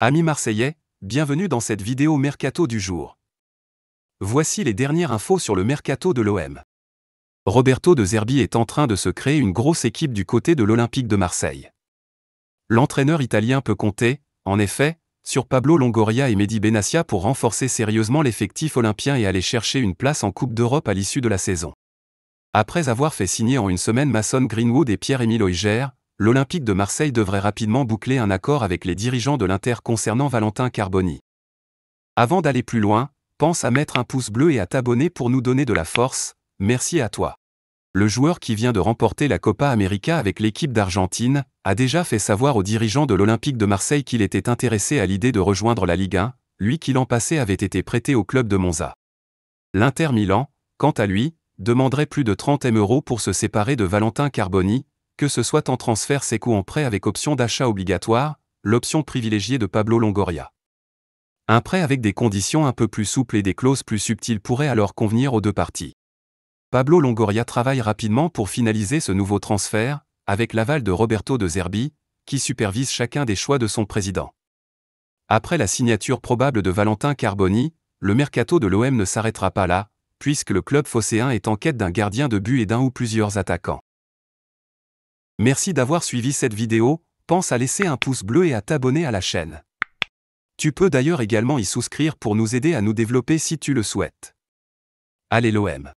Amis marseillais, bienvenue dans cette vidéo mercato du jour. Voici les dernières infos sur le mercato de l'OM. Roberto de Zerbi est en train de se créer une grosse équipe du côté de l'Olympique de Marseille. L'entraîneur italien peut compter, en effet, sur Pablo Longoria et Mehdi Benassia pour renforcer sérieusement l'effectif olympien et aller chercher une place en Coupe d'Europe à l'issue de la saison. Après avoir fait signer en une semaine Mason Greenwood et Pierre-Émile Oigère, l'Olympique de Marseille devrait rapidement boucler un accord avec les dirigeants de l'Inter concernant Valentin Carboni. Avant d'aller plus loin, pense à mettre un pouce bleu et à t'abonner pour nous donner de la force, merci à toi. Le joueur qui vient de remporter la Copa América avec l'équipe d'Argentine a déjà fait savoir aux dirigeants de l'Olympique de Marseille qu'il était intéressé à l'idée de rejoindre la Ligue 1, lui qui l'an passé avait été prêté au club de Monza. L'Inter Milan, quant à lui, demanderait plus de 30 M€ pour se séparer de Valentin Carboni, que ce soit en transfert séco en prêt avec option d'achat obligatoire, l'option privilégiée de Pablo Longoria. Un prêt avec des conditions un peu plus souples et des clauses plus subtiles pourrait alors convenir aux deux parties. Pablo Longoria travaille rapidement pour finaliser ce nouveau transfert, avec l'aval de Roberto de Zerbi, qui supervise chacun des choix de son président. Après la signature probable de Valentin Carboni, le mercato de l'OM ne s'arrêtera pas là, puisque le club phocéen est en quête d'un gardien de but et d'un ou plusieurs attaquants. Merci d'avoir suivi cette vidéo, pense à laisser un pouce bleu et à t'abonner à la chaîne. Tu peux d'ailleurs également y souscrire pour nous aider à nous développer si tu le souhaites. Allez l'OM